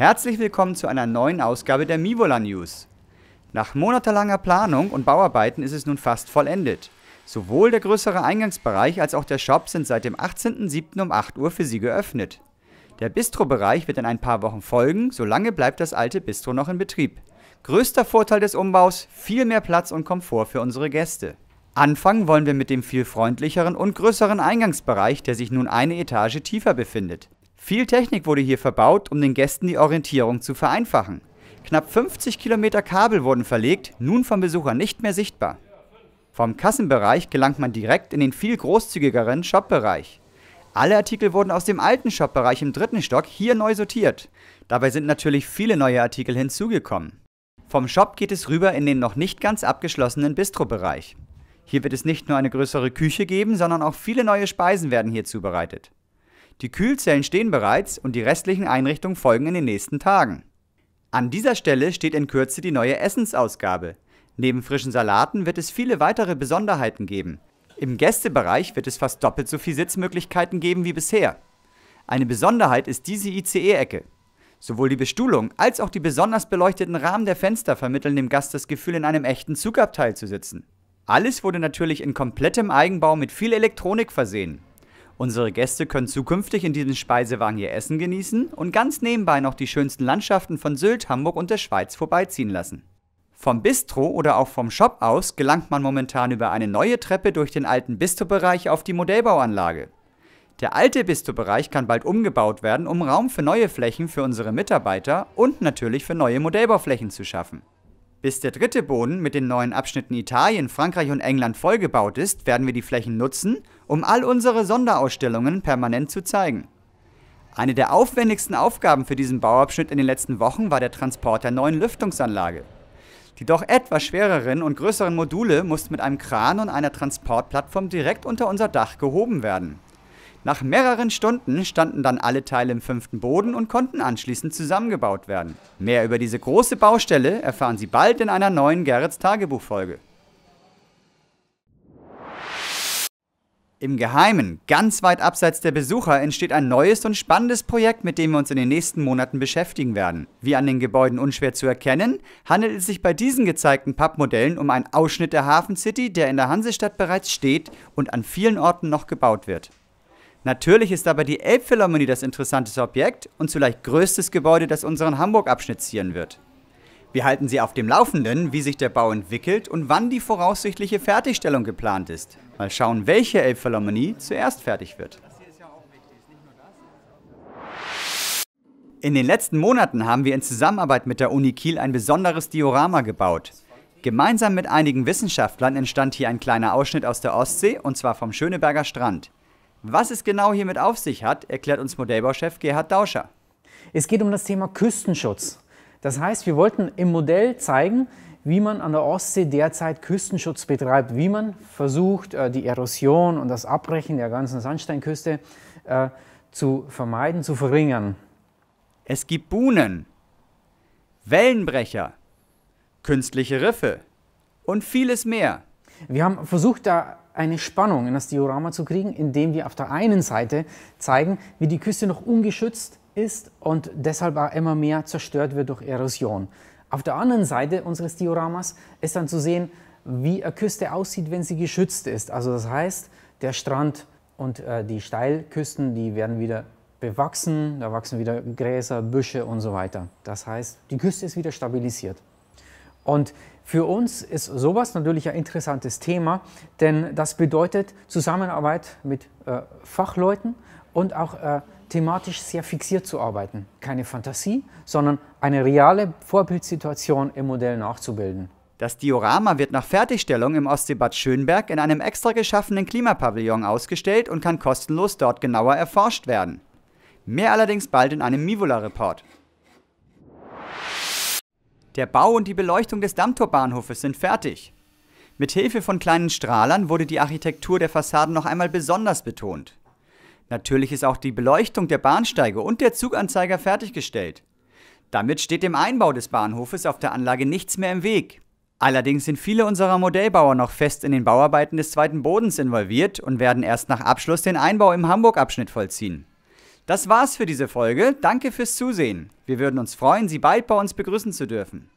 Herzlich willkommen zu einer neuen Ausgabe der Mivola News. Nach monatelanger Planung und Bauarbeiten ist es nun fast vollendet. Sowohl der größere Eingangsbereich als auch der Shop sind seit dem 18.07. um 8 Uhr für Sie geöffnet. Der Bistrobereich wird in ein paar Wochen folgen, solange bleibt das alte Bistro noch in Betrieb. Größter Vorteil des Umbaus, viel mehr Platz und Komfort für unsere Gäste. Anfangen wollen wir mit dem viel freundlicheren und größeren Eingangsbereich, der sich nun eine Etage tiefer befindet. Viel Technik wurde hier verbaut, um den Gästen die Orientierung zu vereinfachen. Knapp 50 Kilometer Kabel wurden verlegt, nun vom Besucher nicht mehr sichtbar. Vom Kassenbereich gelangt man direkt in den viel großzügigeren Shopbereich. Alle Artikel wurden aus dem alten Shopbereich im dritten Stock hier neu sortiert. Dabei sind natürlich viele neue Artikel hinzugekommen. Vom Shop geht es rüber in den noch nicht ganz abgeschlossenen Bistrobereich. Hier wird es nicht nur eine größere Küche geben, sondern auch viele neue Speisen werden hier zubereitet. Die Kühlzellen stehen bereits und die restlichen Einrichtungen folgen in den nächsten Tagen. An dieser Stelle steht in Kürze die neue Essensausgabe. Neben frischen Salaten wird es viele weitere Besonderheiten geben. Im Gästebereich wird es fast doppelt so viele Sitzmöglichkeiten geben wie bisher. Eine Besonderheit ist diese ICE-Ecke. Sowohl die Bestuhlung als auch die besonders beleuchteten Rahmen der Fenster vermitteln dem Gast das Gefühl, in einem echten Zugabteil zu sitzen. Alles wurde natürlich in komplettem Eigenbau mit viel Elektronik versehen. Unsere Gäste können zukünftig in diesem Speisewagen ihr Essen genießen und ganz nebenbei noch die schönsten Landschaften von Sylt, Hamburg und der Schweiz vorbeiziehen lassen. Vom Bistro oder auch vom Shop aus gelangt man momentan über eine neue Treppe durch den alten Bistro-Bereich auf die Modellbauanlage. Der alte Bistro-Bereich kann bald umgebaut werden, um Raum für neue Flächen für unsere Mitarbeiter und natürlich für neue Modellbauflächen zu schaffen. Bis der dritte Boden mit den neuen Abschnitten Italien, Frankreich und England vollgebaut ist, werden wir die Flächen nutzen, um all unsere Sonderausstellungen permanent zu zeigen. Eine der aufwendigsten Aufgaben für diesen Bauabschnitt in den letzten Wochen war der Transport der neuen Lüftungsanlage. Die doch etwas schwereren und größeren Module mussten mit einem Kran und einer Transportplattform direkt unter unser Dach gehoben werden. Nach mehreren Stunden standen dann alle Teile im fünften Boden und konnten anschließend zusammengebaut werden. Mehr über diese große Baustelle erfahren Sie bald in einer neuen Gerrits Tagebuchfolge. Im Geheimen, ganz weit abseits der Besucher, entsteht ein neues und spannendes Projekt, mit dem wir uns in den nächsten Monaten beschäftigen werden. Wie an den Gebäuden unschwer zu erkennen, handelt es sich bei diesen gezeigten Pappmodellen um einen Ausschnitt der Hafen City, der in der Hansestadt bereits steht und an vielen Orten noch gebaut wird. Natürlich ist aber die Elbphilharmonie das interessanteste Objekt und vielleicht größtes Gebäude, das unseren Hamburg-Abschnitt zieren wird. Wir halten Sie auf dem Laufenden, wie sich der Bau entwickelt und wann die voraussichtliche Fertigstellung geplant ist. Mal schauen, welche Elbphilharmonie zuerst fertig wird. In den letzten Monaten haben wir in Zusammenarbeit mit der Uni Kiel ein besonderes Diorama gebaut. Gemeinsam mit einigen Wissenschaftlern entstand hier ein kleiner Ausschnitt aus der Ostsee, und zwar vom Schöneberger Strand. Was es genau hiermit auf sich hat, erklärt uns Modellbauchef Gerhard Dauscher. Es geht um das Thema Küstenschutz. Das heißt, wir wollten im Modell zeigen, wie man an der Ostsee derzeit Küstenschutz betreibt, wie man versucht, äh, die Erosion und das Abbrechen der ganzen Sandsteinküste äh, zu vermeiden, zu verringern. Es gibt Buhnen, Wellenbrecher, künstliche Riffe und vieles mehr. Wir haben versucht, da eine Spannung in das Diorama zu kriegen, indem wir auf der einen Seite zeigen, wie die Küste noch ungeschützt ist und deshalb auch immer mehr zerstört wird durch Erosion. Auf der anderen Seite unseres Dioramas ist dann zu sehen, wie eine Küste aussieht, wenn sie geschützt ist. Also das heißt, der Strand und äh, die Steilküsten, die werden wieder bewachsen, da wachsen wieder Gräser, Büsche und so weiter. Das heißt, die Küste ist wieder stabilisiert. Und für uns ist sowas natürlich ein interessantes Thema, denn das bedeutet Zusammenarbeit mit äh, Fachleuten und auch äh, thematisch sehr fixiert zu arbeiten. Keine Fantasie, sondern eine reale Vorbildsituation im Modell nachzubilden. Das Diorama wird nach Fertigstellung im Ostseebad Schönberg in einem extra geschaffenen Klimapavillon ausgestellt und kann kostenlos dort genauer erforscht werden. Mehr allerdings bald in einem Mivola-Report. Der Bau und die Beleuchtung des Dammtorbahnhofes sind fertig. Mit Hilfe von kleinen Strahlern wurde die Architektur der Fassaden noch einmal besonders betont. Natürlich ist auch die Beleuchtung der Bahnsteige und der Zuganzeiger fertiggestellt. Damit steht dem Einbau des Bahnhofes auf der Anlage nichts mehr im Weg. Allerdings sind viele unserer Modellbauer noch fest in den Bauarbeiten des zweiten Bodens involviert und werden erst nach Abschluss den Einbau im Hamburg-Abschnitt vollziehen. Das war's für diese Folge. Danke fürs Zusehen. Wir würden uns freuen, Sie bald bei uns begrüßen zu dürfen.